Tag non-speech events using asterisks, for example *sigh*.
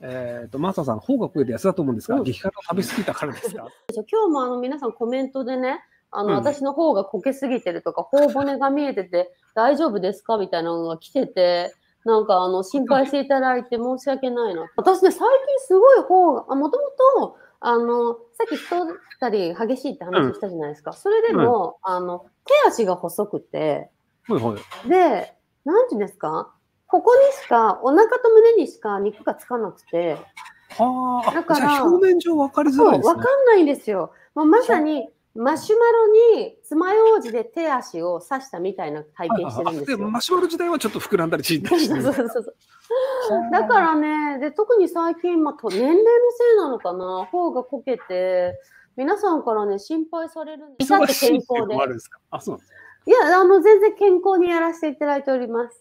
えーと、マサさん、方が食えて痩せと思うんですが、うん、激辛食べ過ぎたからですか *laughs* 今日もあの皆さんコメントでね、あの、う私の方がこけすぎてるとか、頬骨が見えてて大丈夫ですかみたいなのが来てて、なんかあの心配していただいて申し訳ないな。私ね、最近すごい方が、もともと、あの、さっき太ったり激しいって話したじゃないですか。うん、それでも、あの、手足が細くて、はいはい、で、なんていうんですかここにしか、お腹と胸にしか肉がつかなくて。だから表面上分かりづらいです、ね、分かんないんですよ。もうまさにマシュマロに爪楊枝で手足を刺したみたいな体験してるんですよ。でマシュマロ自体はちょっと膨らんだりちんだりしてそうそうそうだからね、で特に最近、まあ、年齢のせいなのかな、頬がこけて、皆さんからね、心配されるんです。健康でいや、あの全然健康にやらせていただいております。